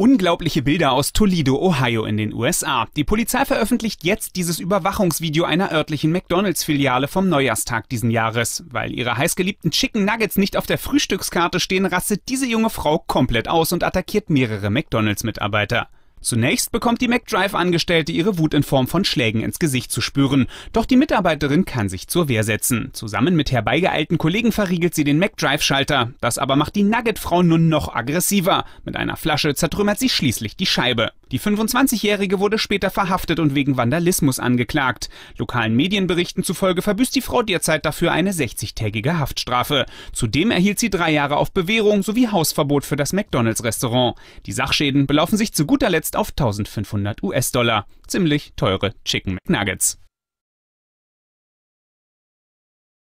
Unglaubliche Bilder aus Toledo, Ohio in den USA. Die Polizei veröffentlicht jetzt dieses Überwachungsvideo einer örtlichen McDonald's-Filiale vom Neujahrstag diesen Jahres. Weil ihre heißgeliebten Chicken Nuggets nicht auf der Frühstückskarte stehen, rastet diese junge Frau komplett aus und attackiert mehrere McDonald's-Mitarbeiter. Zunächst bekommt die McDrive-Angestellte ihre Wut in Form von Schlägen ins Gesicht zu spüren. Doch die Mitarbeiterin kann sich zur Wehr setzen. Zusammen mit herbeigeeilten Kollegen verriegelt sie den McDrive-Schalter. Das aber macht die Nugget-Frau nun noch aggressiver. Mit einer Flasche zertrümmert sie schließlich die Scheibe. Die 25-Jährige wurde später verhaftet und wegen Vandalismus angeklagt. Lokalen Medienberichten zufolge verbüßt die Frau derzeit dafür eine 60-tägige Haftstrafe. Zudem erhielt sie drei Jahre auf Bewährung sowie Hausverbot für das McDonalds-Restaurant. Die Sachschäden belaufen sich zu guter Letzt auf 1500 US-Dollar. Ziemlich teure Chicken McNuggets.